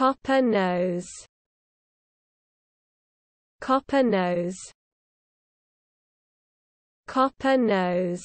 Copper nose Copper nose Copper nose